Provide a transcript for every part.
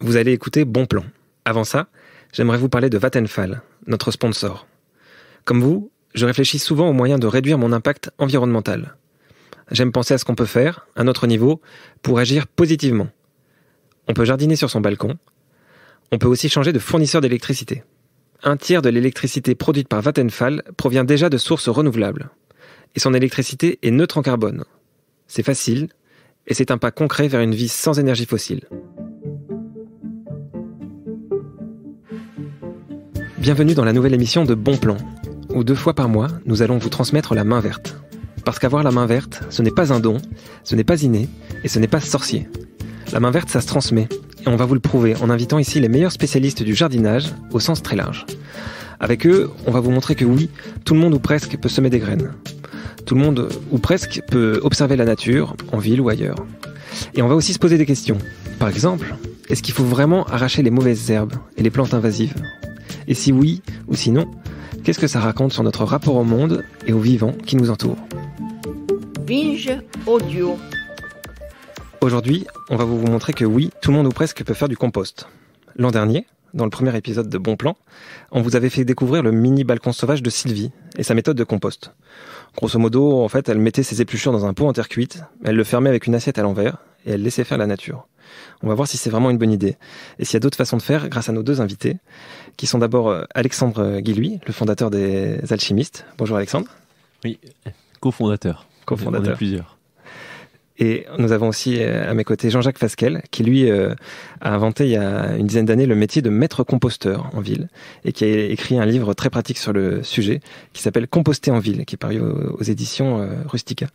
Vous allez écouter Bon Plan. Avant ça, j'aimerais vous parler de Vattenfall, notre sponsor. Comme vous, je réfléchis souvent aux moyens de réduire mon impact environnemental. J'aime penser à ce qu'on peut faire, à notre niveau, pour agir positivement. On peut jardiner sur son balcon. On peut aussi changer de fournisseur d'électricité. Un tiers de l'électricité produite par Vattenfall provient déjà de sources renouvelables. Et son électricité est neutre en carbone. C'est facile, et c'est un pas concret vers une vie sans énergie fossile. Bienvenue dans la nouvelle émission de Bon Plan, où deux fois par mois, nous allons vous transmettre la main verte. Parce qu'avoir la main verte, ce n'est pas un don, ce n'est pas inné, et ce n'est pas sorcier. La main verte, ça se transmet, et on va vous le prouver en invitant ici les meilleurs spécialistes du jardinage, au sens très large. Avec eux, on va vous montrer que oui, tout le monde ou presque peut semer des graines. Tout le monde ou presque peut observer la nature, en ville ou ailleurs. Et on va aussi se poser des questions. Par exemple, est-ce qu'il faut vraiment arracher les mauvaises herbes et les plantes invasives et si oui ou si non, qu'est-ce que ça raconte sur notre rapport au monde et aux vivants qui nous entourent Binge Audio. Aujourd'hui, on va vous montrer que oui, tout le monde ou presque peut faire du compost. L'an dernier, dans le premier épisode de Bon Plan, on vous avait fait découvrir le mini balcon sauvage de Sylvie et sa méthode de compost. Grosso modo, en fait, elle mettait ses épluchures dans un pot en terre cuite, elle le fermait avec une assiette à l'envers, et elle laissait faire la nature. On va voir si c'est vraiment une bonne idée et s'il y a d'autres façons de faire grâce à nos deux invités, qui sont d'abord euh, Alexandre Guiluy, le fondateur des Alchimistes. Bonjour Alexandre. Oui, cofondateur. Cofondateur. en plusieurs. Et nous avons aussi euh, à mes côtés Jean-Jacques Fasquel, qui lui euh, a inventé il y a une dizaine d'années le métier de maître composteur en ville et qui a écrit un livre très pratique sur le sujet qui s'appelle Composter en ville, qui est paru aux, éditions Rustica.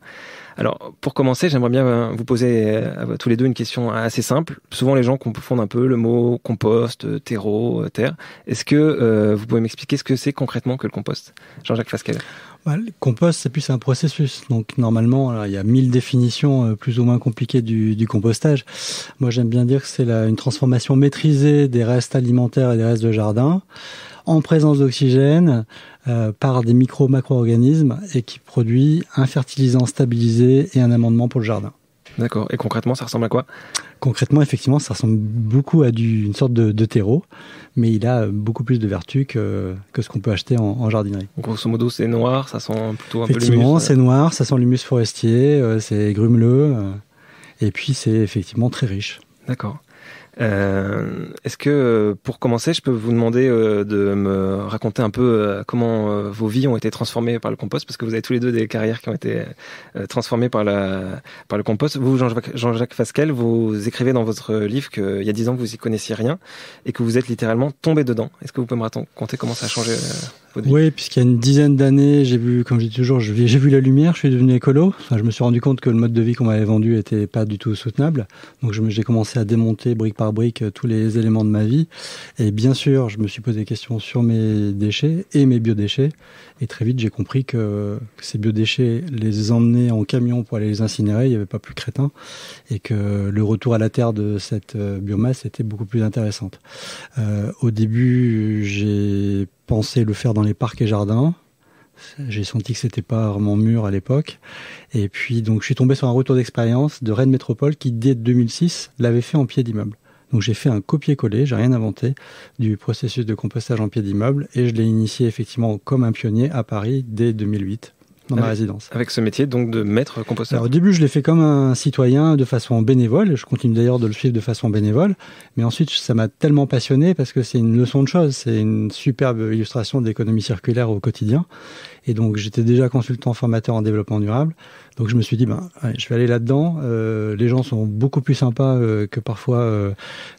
Alors, pour commencer, j'aimerais bien euh, vous poser euh, à tous les deux une question assez simple. Souvent, les gens confondent un peu le mot compost, euh, terreau, terre. Est-ce que vous pouvez m'expliquer ce que c'est concrètement que le compost Jean-Jacques Fasquelle. Bah, le compost, c'est plus un processus. Donc normalement, il y a mille définitions euh, plus ou moins compliquées du, compostage. Moi, j'aime bien dire que c'est une transformation maîtrisée des restes alimentaires et des restes de jardin en présence d'oxygène euh, par des micro-macro-organismes et qui produit un fertilisant stabilisé et un amendement pour le jardin. D'accord. Et concrètement, ça ressemble à quoi Concrètement, effectivement, ça ressemble beaucoup à du, une sorte de, de, terreau, mais il a beaucoup plus de vertus que, que ce qu'on peut acheter en, en jardinerie. grosso modo, c'est noir, ça sent plutôt un peu l'humus. Effectivement, c'est noir, ça sent l'humus forestier, euh, c'est grumeleux, euh, et puis c'est effectivement très riche. D'accord. Euh, est-ce que, pour commencer, je peux vous demander euh, de me raconter un peu euh, comment vos vies ont été transformées par le compost, parce que vous avez tous les deux des carrières qui ont été transformées par, par le compost. Vous, Jean-Jacques Jean Fasquel, vous écrivez dans votre livre qu'il y a dix ans, vous y connaissiez rien et que vous êtes littéralement tombé dedans. Est-ce que vous pouvez me raconter comment ça a changé oui, puisqu'il y a une dizaine d'années, j'ai vu, comme je dis toujours, j'ai vu la lumière, je suis devenu écolo. Enfin, je me suis rendu compte que le mode de vie qu'on m'avait vendu était pas du tout soutenable. Donc j'ai commencé à démonter brique par brique euh, tous les éléments de ma vie. Et bien sûr, je me suis posé des questions sur mes déchets et mes biodéchets. Et très vite, j'ai compris que, ces biodéchets, les emmener en camion pour aller les incinérer, il n'y avait pas plus crétin. Et que le retour à la terre de cette euh, biomasse était beaucoup plus intéressante. Euh, au début, j'ai pensé le faire dans les parcs et jardins. J'ai senti que c'était pas vraiment mûr à l'époque. Et puis, donc, je suis tombé sur un retour d'expérience de Rennes Métropole qui, dès 2006, l'avait fait en pied d'immeuble. Donc, j'ai fait un copier-coller, j'ai rien inventé, du processus de compostage en pied d'immeuble et je l'ai initié effectivement comme un pionnier à Paris dès 2008 avec, ma résidence. Avec ce métier donc de maître composteur. au début, je l'ai fait comme un citoyen de façon bénévole. Je continue d'ailleurs de le suivre de façon bénévole. Mais ensuite, ça m'a tellement passionné parce que c'est une leçon de choses. C'est une superbe illustration d'économie circulaire au quotidien. Et donc, j'étais déjà consultant formateur en développement durable. Donc, je me suis dit, ben, je vais aller là-dedans. Euh, les gens sont beaucoup plus sympas euh, que parfois, euh,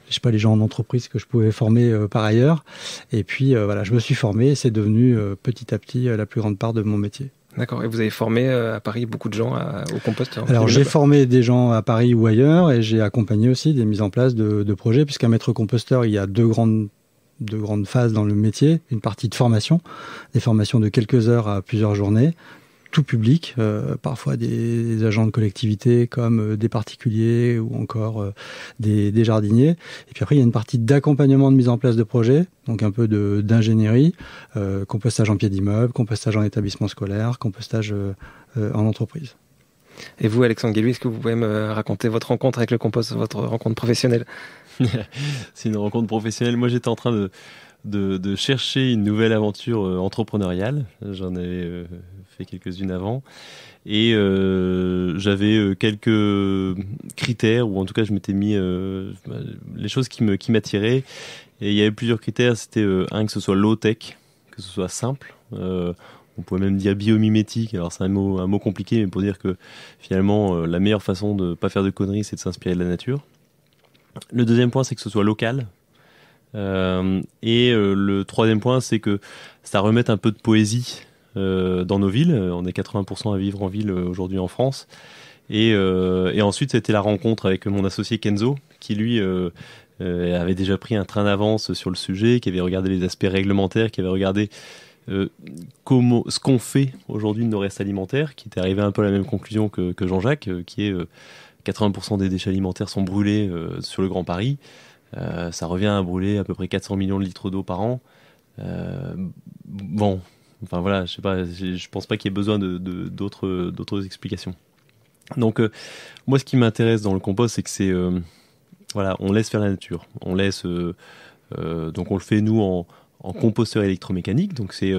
je sais pas, les gens en entreprise que je pouvais former par ailleurs. Et puis, voilà, je me suis formé c'est devenu petit à petit la plus grande part de mon métier. D'accord. Et vous avez formé euh, à Paris beaucoup de gens au Composteur hein, Alors j'ai formé des gens à Paris ou ailleurs et j'ai accompagné aussi des mises en place de, projets, puisqu'un Maître Composteur, il y a deux grandes deux grandes phases dans le métier, une partie de formation, des formations de quelques heures à plusieurs journées, tout public, euh, parfois des, agents de collectivité comme euh, des particuliers ou encore euh, des, jardiniers. Et puis après, il y a une partie d'accompagnement de mise en place de projets, donc un peu d'ingénierie, compostage en pied d'immeuble, compostage en établissement scolaire, compostage en entreprise. Et vous, Alexandre Guélu, est-ce que vous pouvez me raconter votre rencontre avec le compost, votre rencontre professionnelle C'est une rencontre professionnelle. Moi, j'étais en train de, de, chercher une nouvelle aventure euh, entrepreneuriale. J'en ai euh, fait quelques-unes avant. Et euh, j'avais quelques critères, ou en tout cas je m'étais mis les choses qui m'attiraient. et il y avait plusieurs critères. C'était un, que ce soit low-tech, que ce soit simple. on pourrait même dire biomimétique. Alors c'est un mot, un mot compliqué, mais pour dire que finalement la meilleure façon de ne pas faire de conneries, c'est de s'inspirer de la nature. Le deuxième point, c'est que ce soit local, euh, et euh, le troisième point, c'est que ça remette un peu de poésie euh, dans nos villes. On est 80% à vivre en ville aujourd'hui en France. Et, ensuite, c'était la rencontre avec mon associé Kenzo, qui lui avait déjà pris un train d'avance sur le sujet, qui avait regardé les aspects réglementaires, qui avait regardé ce qu'on fait aujourd'hui de nos restes alimentaires, qui était arrivé un peu à la même conclusion que Jean-Jacques, qui est 80% des déchets alimentaires sont brûlés sur le Grand Paris. Euh, ça revient à brûler à peu près 400 millions de litres d'eau par an. Euh, bon, enfin voilà, je sais pas, je pense pas qu'il y ait besoin de, d'autres, d'autres explications. Donc euh, moi, ce qui m'intéresse dans le compost, c'est que c'est voilà, on laisse faire la nature, on laisse donc on le fait nous en, en composteur électromécanique, donc c'est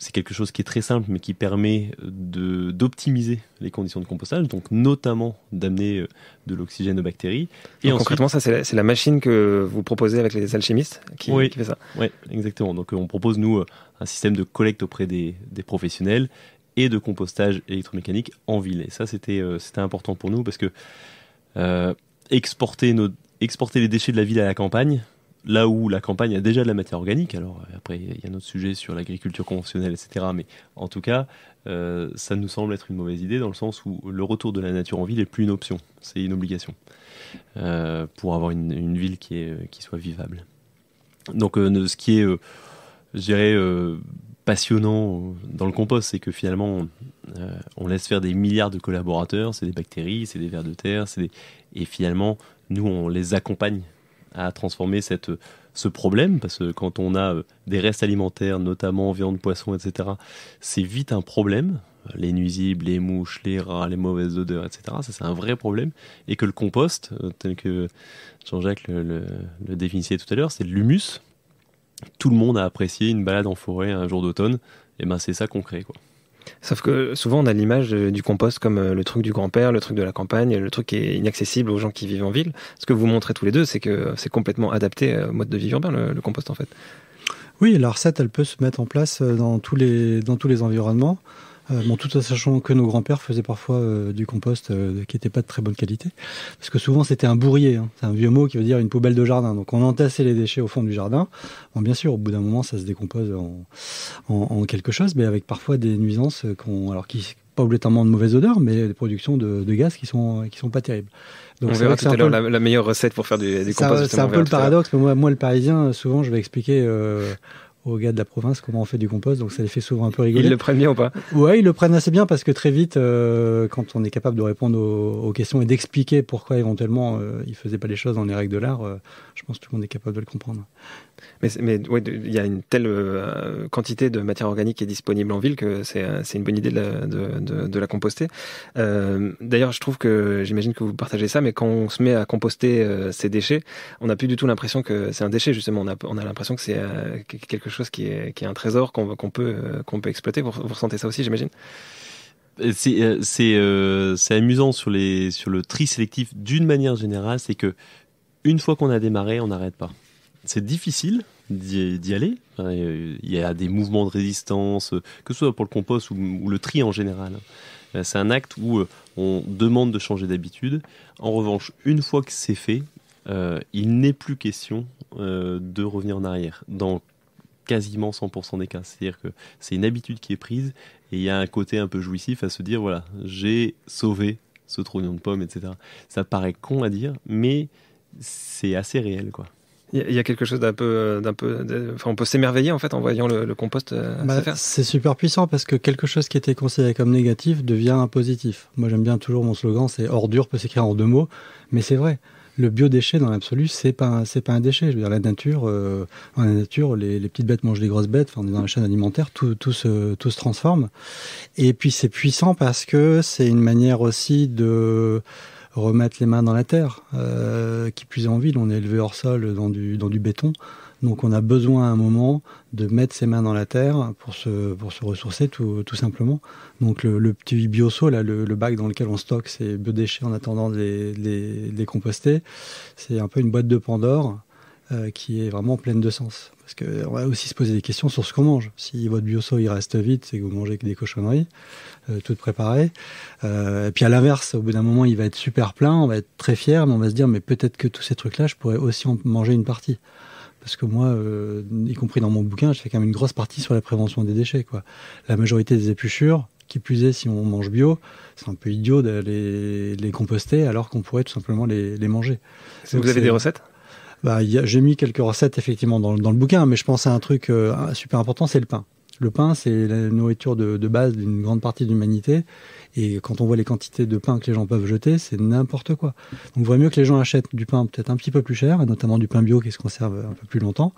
c'est quelque chose qui est très simple, mais qui permet euh, d'optimiser les conditions de compostage, donc notamment d'amener euh, de l'oxygène aux bactéries. Et concrètement, ça, c'est la, machine que vous proposez avec les alchimistes qui, fait ça Oui, exactement. Donc, euh, on propose, nous, un système de collecte auprès des, professionnels et de compostage électromécanique en ville. Et ça, c'était important pour nous parce que exporter les déchets de la ville à la campagne, là où la campagne a déjà de la matière organique, alors euh, après il y a un autre sujet sur l'agriculture conventionnelle, etc. Mais en tout cas, euh, ça nous semble être une mauvaise idée dans le sens où le retour de la nature en ville n'est plus une option, c'est une obligation euh, pour avoir une, ville qui, soit vivable. Donc ce qui est, je dirais, passionnant dans le compost, c'est que finalement, on laisse faire des milliards de collaborateurs, c'est des bactéries, c'est des vers de terre, et finalement, nous, on les accompagne à transformer cette, ce problème, parce que quand on a euh, des restes alimentaires, notamment viande, poisson, etc., c'est vite un problème. Les nuisibles, les mouches, les rats, les mauvaises odeurs, etc., c'est un vrai problème. Et que le compost, euh, tel que Jean-Jacques le, définissait tout à l'heure, c'est de l'humus. Tout le monde a apprécié une balade en forêt un jour d'automne, et ben c'est ça qu'on crée. Quoi. Sauf que souvent on a l'image euh, du compost comme euh, le truc du grand-père, le truc de la campagne, le truc qui est inaccessible aux gens qui vivent en ville. Ce que vous montrez tous les deux, c'est que euh, c'est complètement adapté au mode de vie urbain, le, le, compost en fait. Oui, la recette, elle peut se mettre en place dans tous les environnements. Euh, bon, tout en sachant que nos grands-pères faisaient parfois euh, du compost euh, qui n'était pas de très bonne qualité. Parce que souvent, c'était un bourrier. Hein. C'est un vieux mot qui veut dire une poubelle de jardin. Donc, on entassait les déchets au fond du jardin. Bon, bien sûr, au bout d'un moment, ça se décompose en, quelque chose, mais avec parfois des nuisances qu'on, alors qui pas obligatoirement de mauvaise odeur, mais des productions de, gaz qui sont qui sont pas terribles. Donc on verra tout la, meilleure recette pour faire du compost. C'est un peu le paradoxe. Mais moi, moi, le Parisien, souvent, je vais expliquer aux gars de la province comment on fait du compost, donc ça les fait souvent un peu rigoler. Ils le prennent bien ou pas Ouais, ils le prennent assez bien parce que très vite, euh, quand on est capable de répondre aux, questions et d'expliquer pourquoi éventuellement ils euh, ils faisaient pas les choses dans les règles de l'art, euh, je pense que tout le monde est capable de le comprendre. Mais, mais il y a une telle euh, quantité de matière organique qui est disponible en ville que c'est euh, une bonne idée de la, de, la composter. Euh, d'ailleurs, je trouve que j'imagine que vous partagez ça, mais quand on se met à composter ces déchets, on n'a plus du tout l'impression que c'est un déchet. Justement, on a, on a l'impression que c'est quelque chose qui est, qui est un trésor qu'on peut, qu'on peut exploiter. Vous, ressentez ça aussi, j'imagine c'est c'est amusant sur les sur le tri sélectif d'une manière générale, c'est que une fois qu'on a démarré, on n'arrête pas c'est difficile d'y aller. Il y a des mouvements de résistance, que ce soit pour le compost ou, le tri en général. Euh, c'est un acte où euh, on demande de changer d'habitude. En revanche, une fois que c'est fait, euh, il n'est plus question de revenir en arrière dans quasiment 100% des cas. C'est-à-dire que c'est une habitude qui est prise et il y a un côté un peu jouissif à se dire voilà, j'ai sauvé ce trognon de pomme, etc. Ça paraît con à dire, mais c'est assez réel, quoi. Il y a quelque chose d'un peu, euh, d'un peu, enfin, on peut s'émerveiller en fait en voyant le, compost. Euh, bah, c'est super puissant parce que quelque chose qui était considéré comme négatif devient un positif. Moi, j'aime bien toujours mon slogan, c'est ordure peut s'écrire en deux mots, mais c'est vrai. Le biodéchet dans l'absolu, c'est pas c'est pas un déchet. Je veux dire, la nature, euh, dans la nature, les, les, petites bêtes mangent des grosses bêtes. Enfin, on est dans la chaîne alimentaire, tout, tout se tout se transforme. Et puis c'est puissant parce que c'est une manière aussi de remettre les mains dans la terre. Euh, qui plus est en ville, on est élevé hors sol dans du, dans du béton. Donc on a besoin à un moment de mettre ses mains dans la terre pour se, pour se ressourcer tout, tout simplement. Donc le, petit bioso, là, le, bac dans lequel on stocke ces déchets en attendant de les, les, les composter, c'est un peu une boîte de Pandore euh, qui est vraiment pleine de sens. Parce qu'on va aussi se poser des questions sur ce qu'on mange. Si votre bio sau il reste vite, c'est que vous mangez que des cochonneries, euh, toutes préparées. Euh, et puis à l'inverse, au bout d'un moment, il va être super plein, on va être très fier, mais on va se dire, mais peut-être que tous ces trucs-là, je pourrais aussi en manger une partie. Parce que moi, euh, y compris dans mon bouquin, je fais quand même une grosse partie sur la prévention des déchets. Quoi. La majorité des épluchures, qui plus est si on mange bio, c'est un peu idiot d'aller les, composter alors qu'on pourrait tout simplement les, les manger. Vous avez des recettes bah, j'ai mis quelques recettes effectivement dans, dans, le bouquin, mais je pense à un truc euh, super important, c'est le pain. Le pain, c'est la nourriture de, base d'une grande partie de l'humanité. Et quand on voit les quantités de pain que les gens peuvent jeter, c'est n'importe quoi. Donc, il vaut mieux que les gens achètent du pain peut-être un petit peu plus cher, et notamment du pain bio qui se conserve un peu plus longtemps.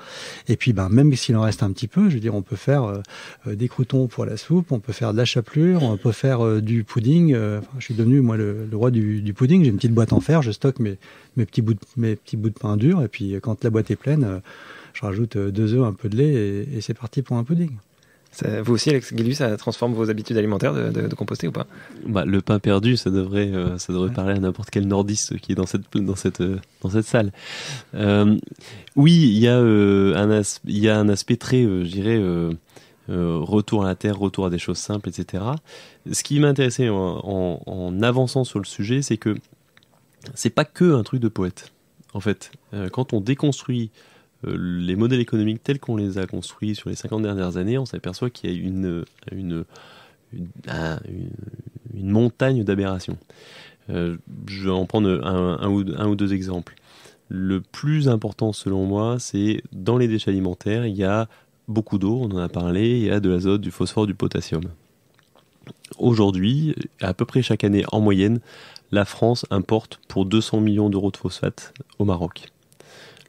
Et puis, ben, même s'il en reste un petit peu, je veux dire, on peut faire euh, euh, des croutons pour la soupe, on peut faire de la chapelure, on peut faire euh, du pudding. je suis devenu, moi, le, roi du, pudding. J'ai une petite boîte en fer, je stocke mes, petits, bouts de, pain dur. Et puis, quand la boîte est pleine, je rajoute deux œufs, un peu de lait, et c'est parti pour un pudding vous aussi, Alex ça transforme vos habitudes alimentaires de, composter ou pas bah, Le pain perdu, ça devrait, euh, ça devrait parler à n'importe quel nordiste qui est dans cette, dans cette, euh, dans cette salle. Euh, oui, il y, a, un y a un aspect très, je dirais, retour à la terre, retour à des choses simples, etc. Ce qui m'intéressait intéressé en, en, avançant sur le sujet, c'est que c'est pas que un truc de poète. En fait, quand on déconstruit euh, les modèles économiques tels qu'on les a construits sur les 50 dernières années, on s'aperçoit qu'il y a une, montagne d'aberrations. Euh, je vais en prendre un, ou, un, ou, deux exemples. Le plus important selon moi, c'est dans les déchets alimentaires, il y a beaucoup d'eau, on en a parlé, il y a de l'azote, du phosphore, du potassium. Aujourd'hui, à peu près chaque année en moyenne, la France importe pour 200 millions d'euros de phosphate au Maroc.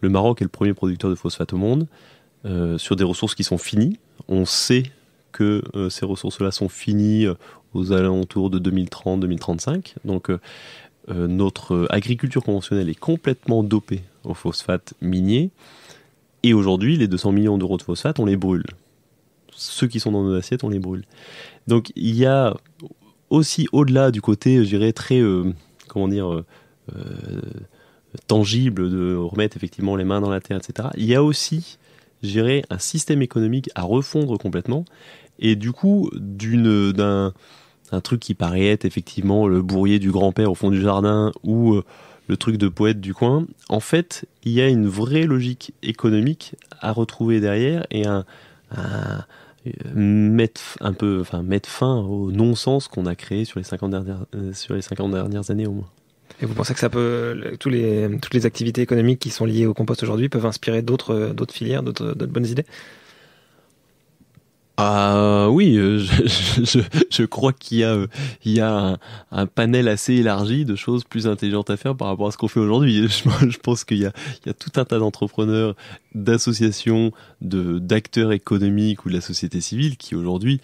Le Maroc est le premier producteur de phosphate au monde euh, sur des ressources qui sont finies. On sait que euh, ces ressources-là sont finies euh, aux alentours de 2030-2035. Donc notre agriculture conventionnelle est complètement dopée au phosphate minier. Et aujourd'hui, les 200 millions d'euros de phosphate, on les brûle. Ceux qui sont dans nos assiettes, on les brûle. Donc il y a aussi au-delà du côté, je dirais, très, comment dire, tangible de remettre effectivement les mains dans la terre, etc. Il y a aussi, gérer un système économique à refondre complètement. Et du coup, d'une, d'un truc qui paraît être effectivement le bourrier du grand-père au fond du jardin ou euh, le truc de poète du coin, en fait, il y a une vraie logique économique à retrouver derrière et un, un euh, mettre un peu enfin mettre fin au non-sens qu'on a créé sur les 50 dernières, euh, sur les 50 dernières années au moins. Et vous pensez que ça peut, tous les, toutes les activités économiques qui sont liées au compost aujourd'hui peuvent inspirer d'autres euh, filières, d'autres bonnes idées ah euh, oui, euh, je, crois qu'il y a, il y un, panel assez élargi de choses plus intelligentes à faire par rapport à ce qu'on fait aujourd'hui. Je, pense qu'il y, a, tout un tas d'entrepreneurs, d'associations, d'acteurs économiques ou de la société civile qui aujourd'hui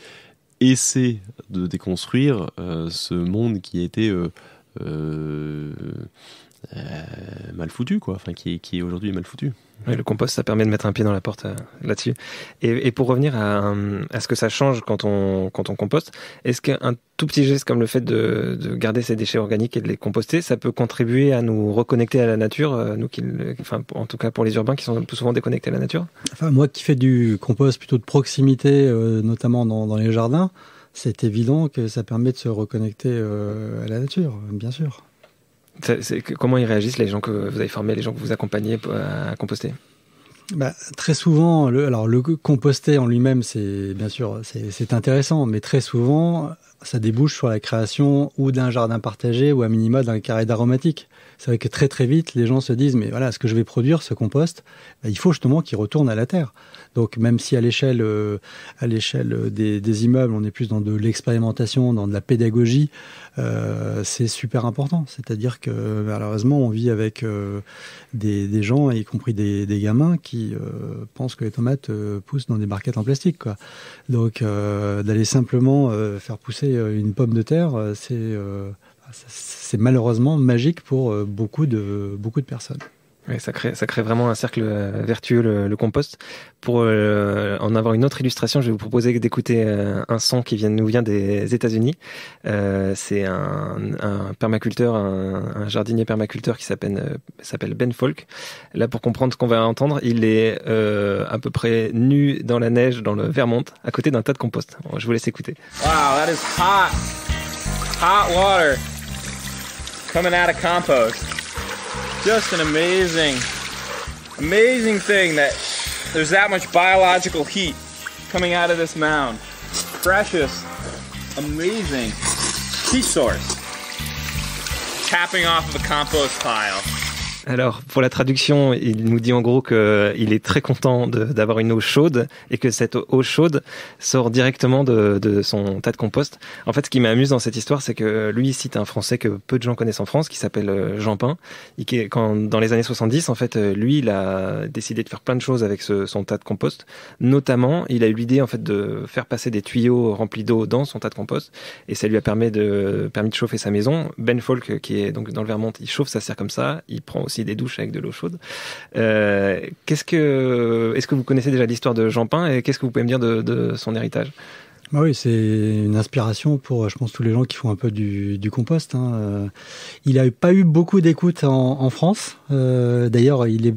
essaient de déconstruire ce monde qui a été... Euh, euh, mal foutu, quoi, enfin, qui, qui aujourd'hui mal foutu. Oui, le compost, ça permet de mettre un pied dans la porte euh, là-dessus. Et, pour revenir à, ce que ça change quand on, quand on composte, est-ce qu'un tout petit geste comme le fait de, de, garder ces déchets organiques et de les composter, ça peut contribuer à nous reconnecter à la nature, nous qui, en tout cas pour les urbains qui sont plus souvent déconnectés à la nature moi qui fais du compost plutôt de proximité, notamment dans les jardins, c'est évident que ça permet de se reconnecter euh, à la nature, bien sûr. comment ils réagissent les gens que vous avez formés, les gens que vous accompagnez euh, à composter bah, très souvent, le, alors le composter en lui-même, c'est bien sûr c'est intéressant, mais très souvent, ça débouche sur la création ou d'un jardin partagé ou à minima d'un carré d'aromatique. C'est vrai que très très vite, les gens se disent, mais voilà, ce que je vais produire, ce compost, bah, il faut justement qu'il retourne à la terre. Donc même si à l'échelle euh, à l'échelle des, immeubles, on est plus dans de l'expérimentation, dans de la pédagogie, euh, c'est super important. C'est-à-dire que malheureusement, on vit avec euh, des, gens, y compris des, gamins, qui pensent que les tomates poussent dans des barquettes en plastique. Quoi. Donc d'aller simplement faire pousser euh, une pomme de terre, euh, euh, c'est malheureusement magique pour beaucoup de personnes ça crée, ça crée vraiment un cercle euh, vertueux, le, compost. Pour euh, en avoir une autre illustration, je vais vous proposer d'écouter euh, un son qui vient, nous vient des États-Unis. Euh, c'est un, un, permaculteur, un, jardinier permaculteur qui s'appelle Ben Folk. Là, pour comprendre ce qu'on va entendre, il est à peu près nu dans la neige, dans le Vermont, à côté d'un tas de compost. je vous laisse écouter. Wow, that is hot, hot water coming out of compost. just an amazing, amazing thing that there's that much biological heat coming out of this mound. Precious, amazing heat source. Tapping off of a compost pile. Alors, pour la traduction, il nous dit en gros qu'il euh, est très content d'avoir une eau chaude et que cette eau chaude sort directement de, son tas de compost. En fait, ce qui m'amuse dans cette histoire, c'est que euh, lui il cite un Français que peu de gens connaissent en France, qui s'appelle euh, Jean Pain, et qui, dans les années 70, en fait, lui, il a décidé de faire plein de choses avec son tas de compost. Notamment, il a eu l'idée en fait de faire passer des tuyaux remplis d'eau dans son tas de compost, et ça lui a permis de, permis de chauffer sa maison. Ben Folk, qui est donc dans le Vermont, il chauffe sa serre comme ça, il prend aussi des douches avec de l'eau chaude. Euh, qu'est-ce que, est-ce que vous connaissez déjà l'histoire de Jean Pain et qu'est-ce que vous pouvez me dire de, son héritage bah oui, c'est une inspiration pour, euh, je pense, tous les gens qui font un peu du, compost. Hein. Euh, il n'a pas eu beaucoup d'écoute en, France. D'ailleurs, il est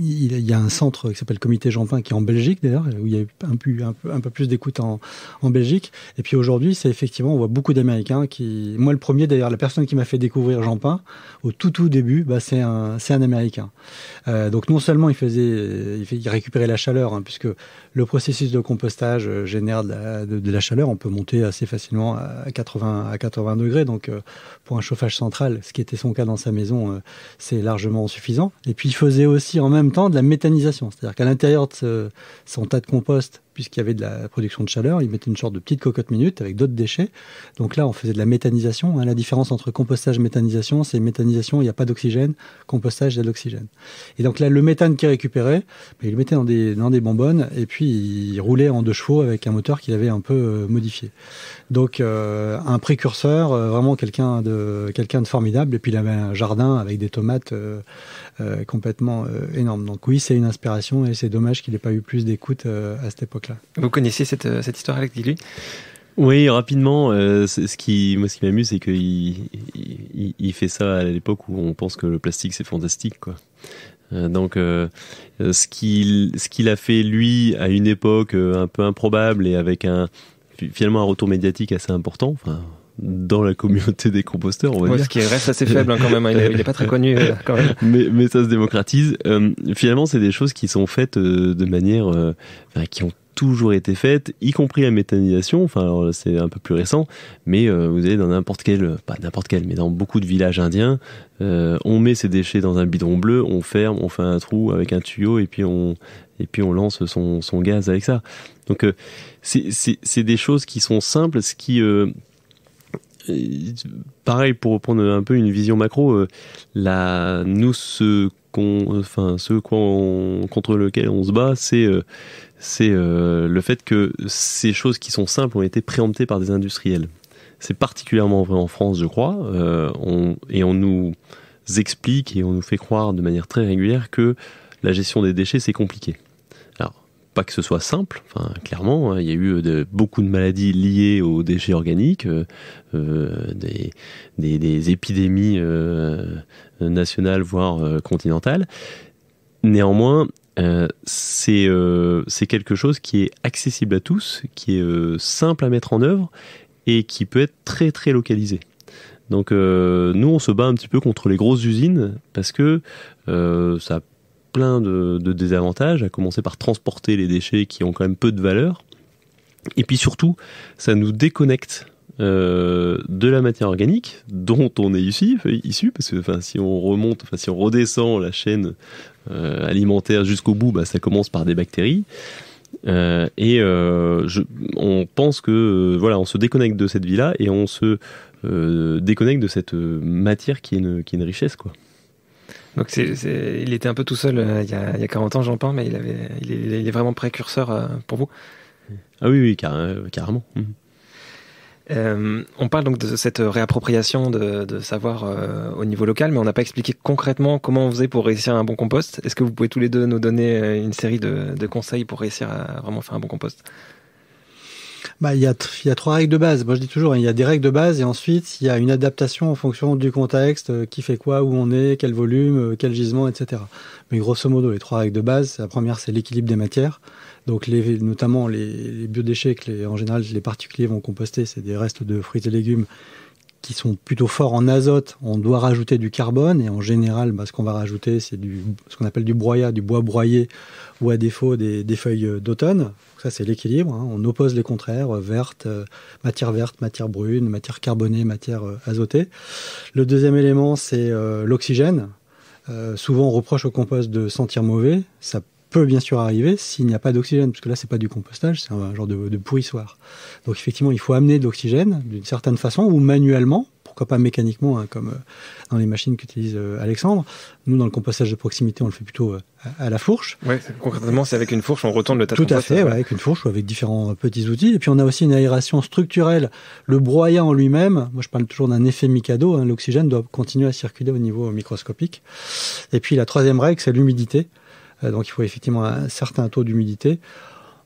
il y a un centre qui s'appelle Comité Jean-Pin qui est en Belgique d'ailleurs, où il y a un, peu, un peu, plus d'écoute en, Belgique. Et puis aujourd'hui, c'est effectivement, on voit beaucoup d'Américains qui, moi le premier d'ailleurs, la personne qui m'a fait découvrir Jean-Pin au tout tout début, bah, c'est un, un Américain. Euh, donc non seulement il faisait, il, il récupérait la chaleur, hein, puisque le processus de compostage euh, génère de la, chaleur. On peut monter assez facilement à 80, à 80 degrés. Donc, euh, pour un chauffage central, ce qui était son cas dans sa maison, euh, c'est largement suffisant. Et puis, il faisait aussi en même temps de la méthanisation. C'est-à-dire qu'à l'intérieur de son tas de compost, puisqu'il y avait de la production de chaleur, il mettait une sorte de petite cocotte minute avec d'autres déchets. Donc là, on faisait de la méthanisation. Hein. La différence entre compostage et méthanisation, c'est méthanisation, il n'y a pas d'oxygène, compostage, il y a de l'oxygène. Et donc là, le méthane qu'il récupérait, récupéré, ben, il le mettait dans des, dans des bonbonnes et puis il roulait en deux chevaux avec un moteur qu'il avait un peu euh, modifié. Donc euh, un précurseur, euh, vraiment quelqu'un de, quelqu'un de formidable. Et puis il avait un jardin avec des tomates complètement énormes. Donc oui, c'est une inspiration et c'est dommage qu'il n'ait pas eu plus d'écoute à cette époque. là vous connaissez cette, euh, cette histoire avec lui oui, rapidement. Euh, ce qui, moi, ce qui m'amuse, c'est qu'il il, fait ça à l'époque où on pense que le plastique c'est fantastique, quoi. Euh, donc, ce qu'il, ce qu'il a fait lui à une époque un peu improbable et avec un finalement un retour médiatique assez important. Enfin, dans la communauté des composteurs, on va dire. Ce qui reste assez faible hein, quand même, hein. il n'est pas très connu quand même. Mais, mais, ça se démocratise. finalement, c'est des choses qui sont faites de manière, qui ont toujours été faite, y compris la méthanisation. Enfin, c'est un peu plus récent, mais euh, vous allez dans n'importe quel, pas n'importe quel, mais dans beaucoup de villages indiens, euh, on met ses déchets dans un bidon bleu, on ferme, on fait un trou avec un tuyau et puis on, et puis on lance son, son gaz avec ça. Donc, euh, c'est des choses qui sont simples, ce qui pareil, pour reprendre un peu une vision macro, euh, la, nous, ce qu'on, enfin, ce qu'on, contre lequel on se bat, c'est euh, c'est euh, le fait que ces choses qui sont simples ont été préemptées par des industriels. C'est particulièrement vrai en France, je crois, et on nous explique et on nous fait croire de manière très régulière que la gestion des déchets, c'est compliqué que ce soit simple. Enfin, clairement, hein, il y a eu beaucoup de maladies liées aux déchets organiques, euh, euh, des, des, épidémies euh, nationales, voire continentales. Néanmoins, c'est quelque chose qui est accessible à tous, qui est simple à mettre en œuvre et qui peut être très très localisé. Donc nous on se bat un petit peu contre les grosses usines parce que ça plein de, désavantages, à commencer par transporter les déchets qui ont quand même peu de valeur. Et puis surtout, ça nous déconnecte euh, de la matière organique dont on est issu, parce que enfin, si on remonte, si on redescend la chaîne euh, alimentaire jusqu'au bout, bah, ça commence par des bactéries. Euh, et on pense que voilà, on se déconnecte de cette vie-là et on se déconnecte de cette matière qui est une, qui est une richesse, quoi. Donc il était un peu tout seul euh, il, y a, il, 40 ans, Jean pin mais il, avait, il, est, vraiment précurseur euh, pour vous. Ah oui, euh, carrément. Mmh. on parle donc de cette réappropriation de, savoir au niveau local, mais on n'a pas expliqué concrètement comment on faisait pour réussir un bon compost. Est-ce que vous pouvez tous les deux nous donner une série de conseils pour réussir à vraiment faire un bon compost bah, il y a, y a trois règles de base. Moi, je dis toujours, hein, il y a des règles de base et ensuite, il y a une adaptation en fonction du contexte, euh, qui fait quoi, où on est, quel volume, euh, quel gisement, etc. Mais grosso modo, les trois règles de base, la première, c'est l'équilibre des matières. Donc, les, notamment les, biodéchets que les, en général les particuliers vont composter, c'est des restes de fruits et légumes qui sont plutôt forts en azote, on doit rajouter du carbone et en général, bah, ce qu'on va rajouter, c'est du ce qu'on appelle du broyat, du bois broyé ou à défaut des, des feuilles d'automne. Ça, c'est l'équilibre. Hein. On oppose les contraires verte, euh, matière verte, matière brune, matière carbonée, matière euh, azotée. Le deuxième élément, c'est euh, l'oxygène. souvent, on reproche au compost de sentir mauvais. Ça peut bien sûr arriver s'il n'y a pas d'oxygène, parce que là c'est pas du compostage, c'est un genre de, de, pourrissoir. Donc effectivement, il faut amener de l'oxygène d'une certaine façon ou manuellement, pourquoi pas mécaniquement, hein, comme euh, dans les machines qu'utilise euh, Alexandre. Nous, dans le compostage de proximité, on le fait plutôt euh, à la fourche. Oui, concrètement, c'est avec une fourche, on retourne le tas. Tout à fait, hein. avec une fourche ou avec différents petits outils. Et puis on a aussi une aération structurelle. Le broyat en lui-même, moi je parle toujours d'un effet Mikado. Hein, l'oxygène doit continuer à circuler au niveau microscopique. Et puis la troisième règle, c'est l'humidité. Euh, donc il faut effectivement un certain taux d'humidité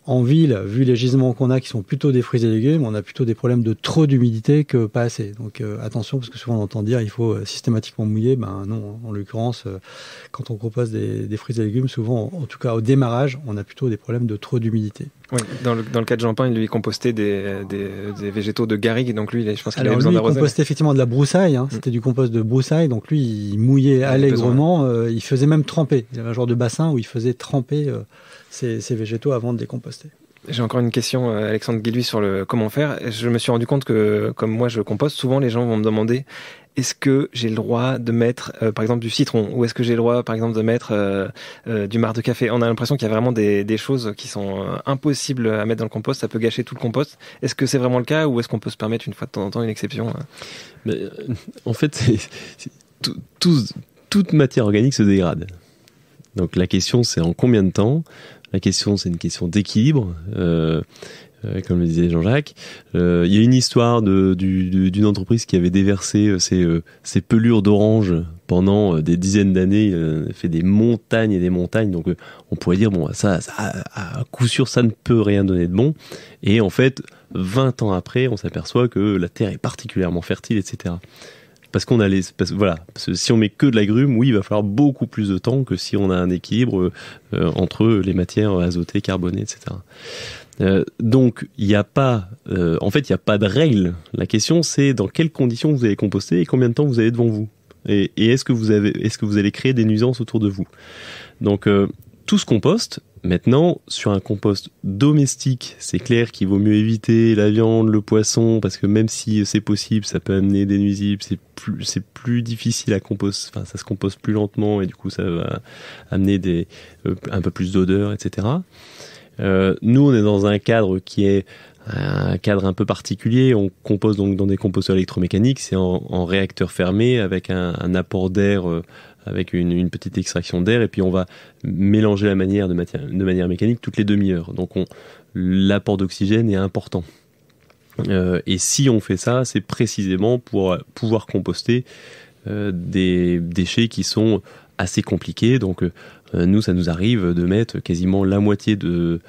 en ville, vu les gisements qu'on a qui sont plutôt des fruits et légumes, on a plutôt des problèmes de trop d'humidité que pas assez. Donc euh, attention, parce que souvent on entend dire il faut euh, systématiquement mouiller. Ben non, en l'occurrence, euh, quand on propose des, fruits et légumes, souvent, en, tout cas au démarrage, on a plutôt des problèmes de trop d'humidité. Oui, dans le, cas de jean pin il lui compostait des, végétaux de garrigue, donc lui, je pense qu'il avait besoin d'arroser. Il compostait effectivement de la broussaille, hein. mm. c'était du compost de broussaille, donc lui, il mouillait allègrement, il, il faisait même tremper. Il avait un genre de bassin où il faisait tremper ces, végétaux avant de les J'ai encore une question, euh, Alexandre Guilhuis, sur le comment faire. Je me suis rendu compte que, comme moi, je composte, souvent les gens vont me demander est-ce que j'ai le droit de mettre, euh, par exemple, du citron Ou est-ce que j'ai le droit, par exemple, de mettre euh, du marc de café On a l'impression qu'il y a vraiment des, choses qui sont impossibles à mettre dans le compost. Ça peut gâcher tout le compost. Est-ce que c'est vraiment le cas Ou est-ce qu'on peut se permettre, une fois de temps en temps, une exception hein? En fait, toute matière organique se dégrade. Donc la question, c'est en combien de temps la question, c'est une question d'équilibre. Euh, euh, comme le disait Jean-Jacques, euh, il y a une histoire d'une entreprise qui avait déversé ses, pelures d'orange pendant des dizaines d'années, fait des montagnes et des montagnes. Donc on pourrait dire, bon, ça, ça, à coup sûr, ça ne peut rien donner de bon. Et en fait, 20 ans après, on s'aperçoit que la Terre est particulièrement fertile, etc parce qu'on a les, voilà, que si on met que de la oui, il va falloir beaucoup plus de temps que si on a un équilibre euh, euh, entre les matières azotées, carbonées, etc. Euh, donc, il n'y a pas, en fait, il n'y a pas de règle. La question, c'est dans quelles conditions vous allez composter et combien de temps vous avez devant vous. Et, est-ce que vous avez, est-ce que vous allez créer des nuisances autour de vous. Donc, tout se composte Maintenant, sur un compost domestique, c'est clair qu'il vaut mieux éviter la viande, le poisson, parce que même si c'est possible, ça peut amener des nuisibles, c'est plus, c'est plus difficile à composer, enfin, ça se compose plus lentement et du coup, ça va amener des, euh, un peu plus d'odeur, etc. Euh, nous, on est dans un cadre qui est un cadre un peu particulier. On compose donc dans des composteurs électromécaniques, c'est en, en réacteur fermé avec un, un apport d'air. Euh, avec une, petite extraction d'air, et puis on va mélanger la manière de, manière mécanique toutes les demi-heures. Donc l'apport d'oxygène est important. Euh, et si on fait ça, c'est précisément pour euh, pouvoir composter euh, des déchets qui sont assez compliqués. Donc nous, ça nous arrive de mettre quasiment la moitié de...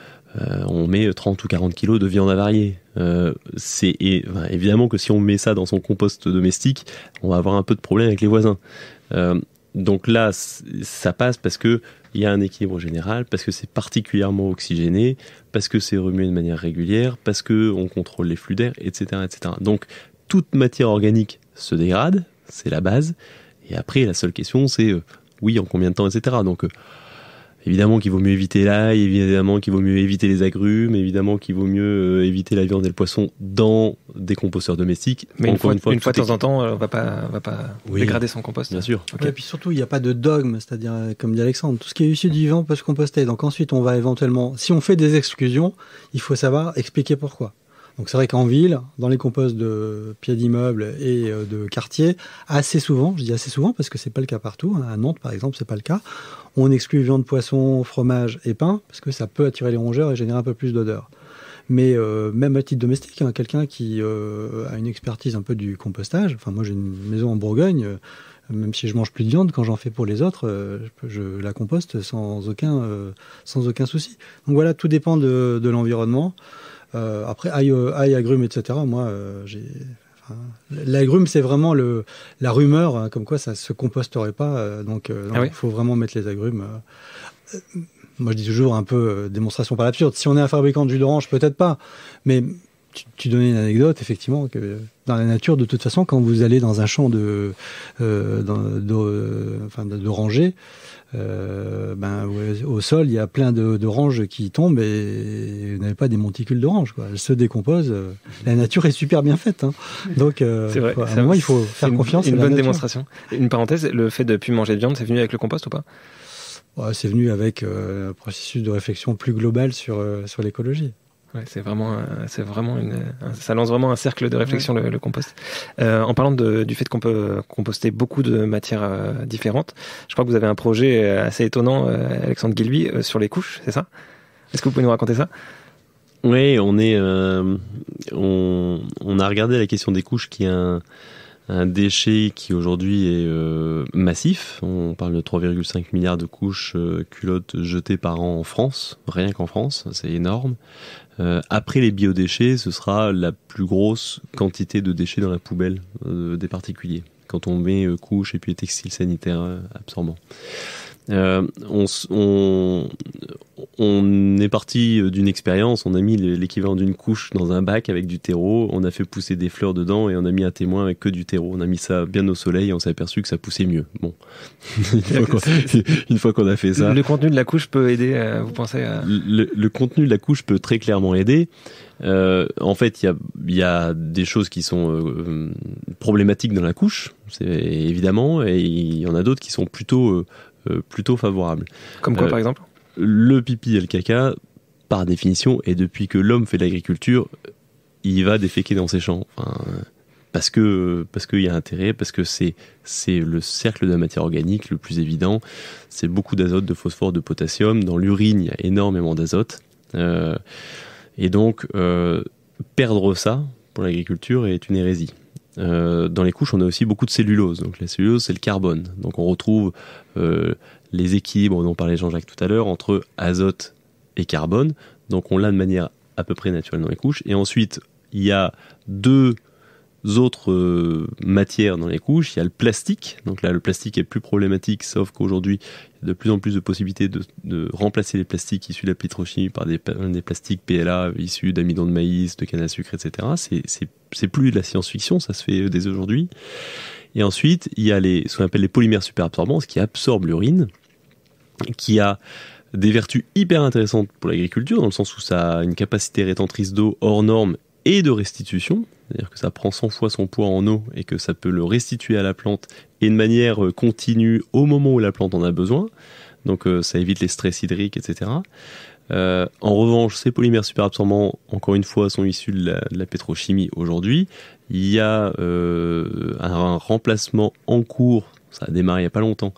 on met 30 ou 40 kg de viande avariée. c'est évidemment que si on met ça dans son compost domestique, on va avoir un peu de problème avec les voisins. Donc là, ça passe parce que il y a un équilibre général, parce que c'est particulièrement oxygéné, parce que c'est remué de manière régulière, parce que on contrôle les flux d'air, etc., etc. Donc toute matière organique se dégrade, c'est la base. Et après, la seule question, c'est euh, oui, en combien de temps, etc. Donc euh, Évidemment qu'il vaut mieux éviter l'ail, évidemment qu'il vaut mieux éviter les agrumes, évidemment qu'il vaut mieux euh, éviter la viande et le poisson dans des composteurs domestiques. Mais une fois, de temps en temps, euh, on va pas, va pas dégrader son compost. Bien sûr. et puis surtout, il n'y a pas de dogme, c'est-à-dire, euh, comme dit Alexandre, tout ce qui est issu du vivant peut se composter. Donc ensuite, on va éventuellement, si on fait des exclusions, il faut savoir expliquer pourquoi. Donc c'est vrai qu'en ville, dans les composts de pieds d'immeubles et de quartiers, assez souvent, je dis assez souvent parce que c'est pas le cas partout, hein, à Nantes par exemple, c'est pas le cas, on exclut viande, poisson, fromage et pain, parce que ça peut attirer les rongeurs et générer un peu plus d'odeur. Mais euh, même à titre domestique, hein, quelqu'un qui euh, a une expertise un peu du compostage, enfin moi j'ai une maison en Bourgogne, euh, même si je mange plus de viande, quand j'en fais pour les autres, je, la composte sans aucun, sans aucun souci. Donc voilà, tout dépend de, l'environnement. après, ail, ail, agrumes, etc. Moi, j'ai Hein. L'agrume, c'est vraiment le, la rumeur, hein, comme quoi ça ne se composterait pas. Euh, donc, euh, ah il faut vraiment mettre les agrumes. Euh. moi, je dis toujours un peu démonstration par l'absurde. Si on est un fabricant de jus d'orange, peut-être pas. Mais tu, donnais une anecdote, effectivement, que dans la nature, de toute façon, quand vous allez dans un champ de, euh, d'oranger, euh, euh, ben, au sol, il y a plein d'oranges qui tombent et vous n'avez pas des monticules d'oranges. Elles se décomposent. Mm-hmm. La nature est super bien faite. Hein. Donc, vrai, il faut faire une, confiance. Une bonne démonstration. Une parenthèse, le fait de ne plus manger de viande, c'est venu avec le compost ou pas C'est venu avec un processus de réflexion plus global sur, sur l'écologie c'est vraiment, c'est vraiment une, ça lance vraiment un cercle de réflexion le, compost. Euh, en parlant du fait qu'on peut composter beaucoup de matières euh, différentes, je crois que vous avez un projet euh, assez étonnant, Alexandre Gilby sur les couches, c'est ça Est-ce que vous pouvez nous raconter ça Oui, on est, on, a regardé la question des couches, qui est un, un déchet qui aujourd'hui est massif. On parle de 3,5 milliards de couches culottes jetées par an en France, rien qu'en France, c'est énorme. Euh, après les biodéchets, ce sera la plus grosse quantité de déchets dans la poubelle euh, des particuliers, quand on met euh, couche et puis textiles sanitaires absorbants. on, on est parti euh, d'une expérience, on a mis l'équivalent d'une couche dans un bac avec du terreau, on a fait pousser des fleurs dedans et on a mis un témoin avec que du terreau. On a mis ça bien au soleil et on s'est aperçu que ça poussait mieux. Bon, une fois qu'on a fait ça. Le contenu de la couche peut aider, euh, vous pensez le, contenu de la couche peut très clairement aider. Euh, en fait, il y a, des choses qui sont problématiques dans la couche, évidemment, et il y en a d'autres qui sont plutôt, plutôt favorables. Comme quoi, par exemple le pipi et le caca, par définition, et depuis que l'homme fait de l'agriculture, il va déféquer dans ses champs. parce que parce qu'il y a intérêt, parce que c'est c'est le cercle de la matière organique le plus évident. C'est beaucoup d'azote, de phosphore, de potassium. Dans l'urine, il y a énormément d'azote. Euh, et donc euh, perdre ça pour l'agriculture est une hérésie. Euh, dans les couches, on a aussi beaucoup de cellulose. Donc la cellulose, c'est le carbone. Donc on retrouve euh, les équilibres dont parlait Jean-Jacques tout à l'heure entre azote et carbone. Donc on l'a de manière à peu près naturelle dans les couches. Et ensuite, il y a deux autres euh, matières dans les couches. Il y a le plastique. Donc là, le plastique est plus problématique, sauf qu'aujourd'hui, il y a de plus en plus de possibilités de, remplacer les plastiques issus de la pétrochimie par des, des plastiques PLA issus d'amidon de maïs, de canne à sucre, etc. C'est plus de la science-fiction, ça se fait euh, dès aujourd'hui. Et ensuite, il y a les, ce qu'on appelle les polymères super absorbants qui absorbe l'urine, qui a des vertus hyper intéressantes pour l'agriculture, dans le sens où ça a une capacité rétentrice d'eau hors norme et de restitution, c'est-à-dire que ça prend 100 fois son poids en eau et que ça peut le restituer à la plante et de manière euh, continue au moment où la plante en a besoin. Donc euh, ça évite les stress hydriques, etc. Euh, en revanche, ces polymères superabsorbants, encore une fois, sont issus de la, pétrochimie aujourd'hui. Il y a un remplacement en cours, ça a démarré il n'y a pas longtemps,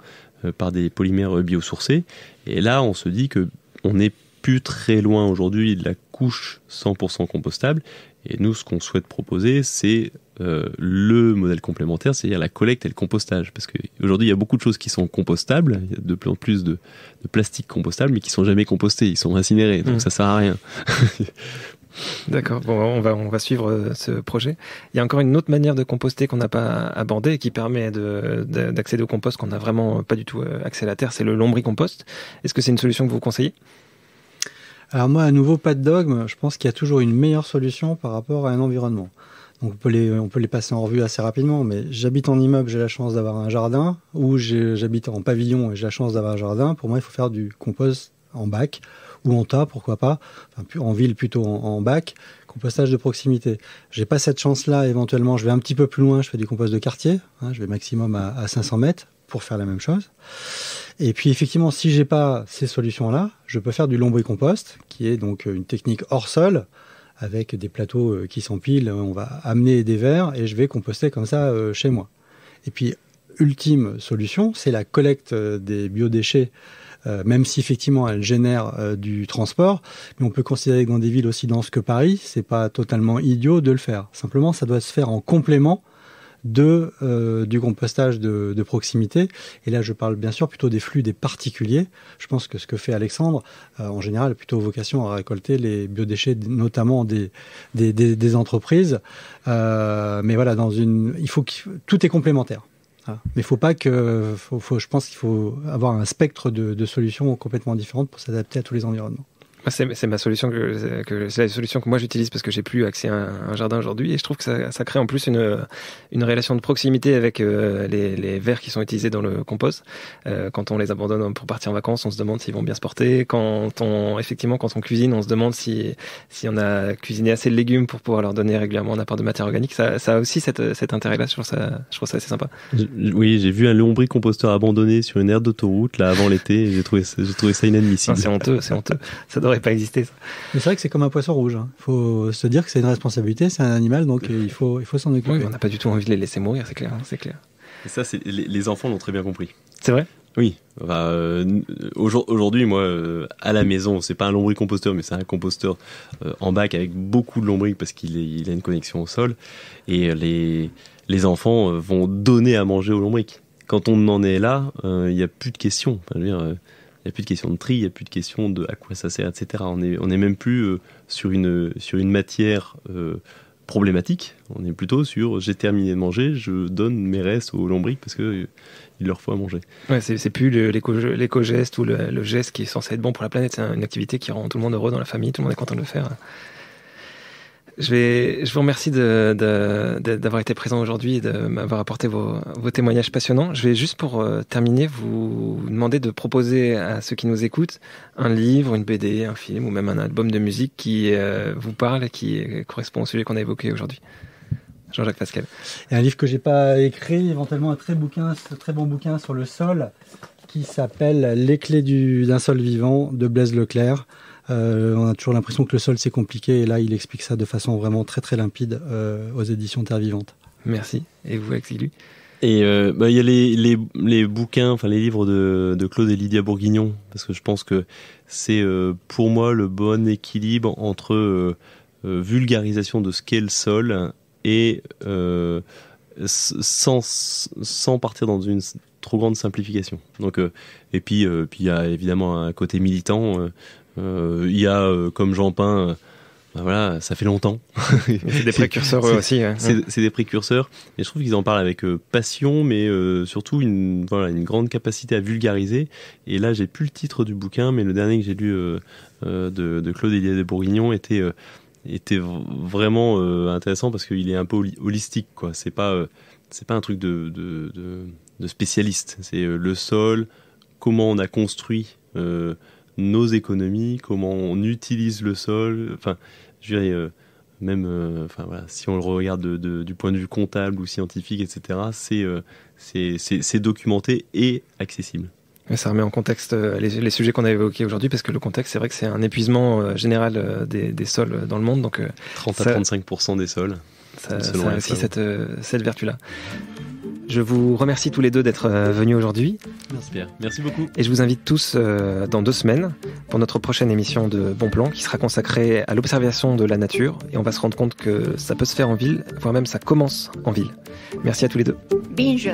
par des polymères biosourcés. Et là, on se dit que on est plus très loin aujourd'hui de la couche 100% compostable. Et nous, ce qu'on souhaite proposer, c'est euh, le modèle complémentaire, c'est-à-dire la collecte et le compostage. Parce qu'aujourd'hui, il y a beaucoup de choses qui sont compostables, il y a de plus en plus de, de plastiques compostables, mais qui sont jamais compostés, ils sont incinérés, donc mmh. ça sert à rien. D'accord, bon, on va, suivre euh, ce projet. Il y a encore une autre manière de composter qu'on n'a pas abordée qui permet d'accéder au compost qu'on n'a vraiment pas du tout euh, accès à la terre, c'est le lombricompost. Est-ce que c'est une solution que vous conseillez alors moi, à nouveau, pas de dogme. Je pense qu'il y a toujours une meilleure solution par rapport à un environnement. Donc on peut les, on peut les passer en revue assez rapidement, mais j'habite en immeuble, j'ai la chance d'avoir un jardin, ou j'habite en pavillon et j'ai la chance d'avoir un jardin. Pour moi, il faut faire du compost en bac ou en tas, pourquoi pas, en ville plutôt en, bac, compostage de proximité. J'ai pas cette chance-là, éventuellement, je vais un petit peu plus loin, je fais du compost de quartier, hein, je vais maximum à, à 500 mètres pour faire la même chose. Et puis effectivement, si j'ai pas ces solutions-là, je peux faire du lombricompost, qui est donc euh, une technique hors sol, avec des plateaux euh, qui s'empilent. Euh, on va amener des verres et je vais composter comme ça chez moi. Et puis, ultime solution, c'est la collecte des biodéchets même si effectivement elle génère du transport, mais on peut considérer que dans des villes aussi denses que Paris, c'est pas totalement idiot de le faire. Simplement, ça doit se faire en complément deux, euh, du compostage de, proximité. Et là, je parle bien sûr plutôt des flux des particuliers. Je pense que ce que fait Alexandre, euh, en général, a plutôt vocation à récolter les biodéchets, notamment des, des, entreprises. Euh, mais voilà, dans une, il faut que tout est complémentaire. il Mais faut pas que, faut, je pense qu'il faut avoir un spectre de, de solutions complètement différentes pour s'adapter à tous les environnements. C'est ma solution que, c'est la solution que moi j'utilise parce que j'ai plus accès à un, jardin aujourd'hui et je trouve que ça, crée en plus une une relation de proximité avec euh, les, les verres qui sont utilisés dans le compost. Euh, quand on les abandonne pour partir en vacances, on se demande s'ils vont bien se porter. Quand on effectivement quand on cuisine, on se demande si si on a cuisiné assez de légumes pour pouvoir leur donner régulièrement un apport de matière organique. Ça, a aussi cette, cet intérêt là. Je trouve ça je trouve ça assez sympa. Oui, j'ai vu un lombricomposteur abandonné sur une aire d'autoroute là avant l'été. J'ai trouvé j'ai trouvé ça inadmissible. Ah, c'est honteux, c'est honteux. Ça devrait pas existé. Ça. Mais c'est vrai que c'est comme un poisson rouge. Il hein. faut se dire que c'est une responsabilité, c'est un animal, donc il faut, il faut s'en occuper. on n'a pas du tout envie de les laisser mourir, c'est clair. c'est clair. Et ça, c'est, les, enfants l'ont très bien compris. C'est vrai oui. Euh, aujourd'hui, moi, euh, à la maison, c'est pas un lombricomposteur, mais c'est un composteur euh, en bac avec beaucoup de lombrics parce qu'il a une connexion au sol. Et les, les enfants vont donner à manger aux lombrics. Quand on en est là, il n'y a plus de questions. je veux dire, il n'y a plus de question de tri, il n'y a plus de question de à quoi ça sert, etc. On n'est on est même plus euh, sur, une, sur une matière euh, problématique. On est plutôt sur j'ai terminé de manger, je donne mes restes aux lombrics parce que euh, leur faut à manger. Ouais, c'est plus l'éco-geste ou le, le, geste qui est censé être bon pour la planète. C'est une activité qui rend tout le monde heureux dans la famille, tout le monde est content de le faire. Je, vous remercie d'avoir été présent aujourd'hui et de m'avoir apporté vos, témoignages passionnants. Je vais juste pour euh, terminer vous demander de proposer à ceux qui nous écoutent un livre, une BD, un film ou même un album de musique qui euh, vous parle et qui euh, correspond au sujet qu'on a évoqué aujourd'hui. Jean-Jacques Pascal. Il y a un livre que j'ai pas écrit, éventuellement un très, bouquin, très bon bouquin sur le sol qui s'appelle Les clés d'un sol vivant de Blaise Leclerc. Euh, on a toujours l'impression que le sol c'est compliqué et là il explique ça de façon vraiment très très limpide euh, aux éditions Terre Vivante. Merci. Et vous, Axilu et euh, bah, il euh, y a les, bouquins, enfin les livres de, Claude et Lydia Bourguignon, parce que je pense que c'est pour moi le bon équilibre entre vulgarisation de ce qu'est le sol et sans, sans partir dans une trop grande simplification. Donc, et puis, puis il y a évidemment un côté militant. Euh, Il y a, euh, comme Jean pin euh, bah voilà, ça fait longtemps. c'est des précurseurs aussi. C'est des précurseurs. Et je trouve qu'ils en parlent avec passion, mais surtout une, voilà, une grande capacité à vulgariser. Et là, j'ai plus le titre du bouquin, mais le dernier que j'ai lu de, Claude Elia de Bourguignon était, était vraiment intéressant parce qu'il est un peu holistique. quoi. C'est pas, c'est pas un truc de, de spécialiste. C'est le sol, comment on a construit nos économies, comment on utilise le sol. Enfin, je dirais, euh, même euh, enfin, si on le regarde du point de vue comptable ou scientifique, etc., euh, c'est c'est documenté et accessible. ça remet en contexte les, sujets qu'on a évoqués aujourd'hui, parce que le contexte, c'est vrai que c'est un épuisement général des, des, sols dans le monde. Donc, 30 à 35% des sols. Ça, a aussi cette, cette vertu-là. Je vous remercie tous les deux d'être euh, venus aujourd'hui. Merci Pierre. Merci beaucoup. Et je vous invite tous euh, dans deux semaines pour notre prochaine émission de Bon Plan qui sera consacrée à l'observation de la nature. Et on va se rendre compte que ça peut se faire en ville, voire même ça commence en ville. Merci à tous les deux. Binge.